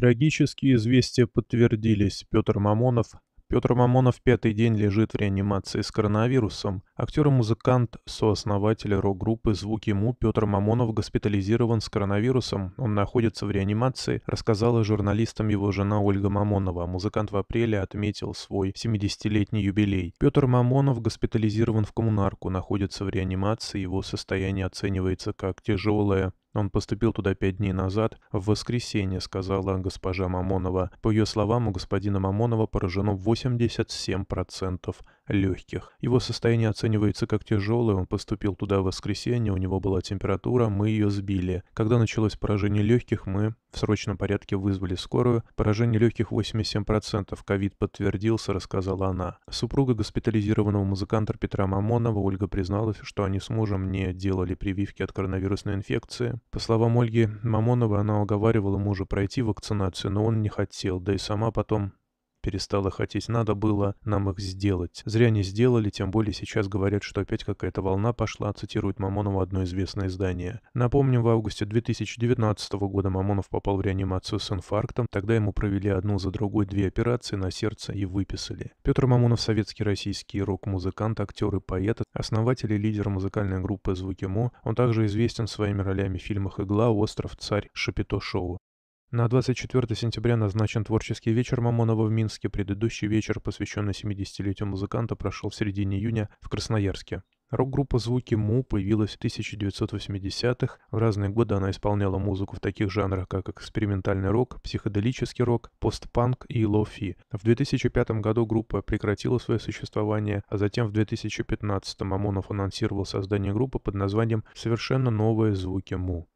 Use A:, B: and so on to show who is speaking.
A: Трагические известия подтвердились. Петр Мамонов Петр Мамонов пятый день лежит в реанимации с коронавирусом. Актер-музыкант, сооснователь рок-группы «Звуки Му» Петр Мамонов госпитализирован с коронавирусом. Он находится в реанимации, рассказала журналистам его жена Ольга Мамонова. Музыкант в апреле отметил свой 70-летний юбилей. Петр Мамонов госпитализирован в коммунарку, находится в реанимации, его состояние оценивается как тяжелое. Он поступил туда пять дней назад, в воскресенье, сказала госпожа Мамонова. По ее словам, у господина Мамонова поражено 87% легких. Его состояние оценивается как тяжелое, он поступил туда в воскресенье, у него была температура, мы ее сбили. Когда началось поражение легких, мы в срочном порядке вызвали скорую. Поражение легких 87%. Ковид подтвердился, рассказала она. Супруга госпитализированного музыканта Петра Мамонова Ольга призналась, что они с мужем не делали прививки от коронавирусной инфекции. По словам Ольги Мамонова, она уговаривала мужа пройти вакцинацию, но он не хотел, да и сама потом перестал хотеть. Надо было нам их сделать. Зря не сделали, тем более сейчас говорят, что опять какая-то волна пошла, цитирует Мамонова одно известное издание. Напомним, в августе 2019 года Мамонов попал в реанимацию с инфарктом. Тогда ему провели одну за другой две операции на сердце и выписали. Петр Мамонов – советский российский рок-музыкант, актер и поэт, основатель и лидер музыкальной группы «Звуки Мо». Он также известен своими ролями в фильмах «Игла», «Остров», «Царь», «Шапито Шоу». На 24 сентября назначен творческий вечер Мамонова в Минске. Предыдущий вечер, посвященный 70-летию музыканта, прошел в середине июня в Красноярске. Рок-группа «Звуки Му» появилась в 1980-х. В разные годы она исполняла музыку в таких жанрах, как экспериментальный рок, психоделический рок, постпанк и лофи. В 2005 году группа прекратила свое существование, а затем в 2015 Мамонов анонсировал создание группы под названием «Совершенно новые звуки Му».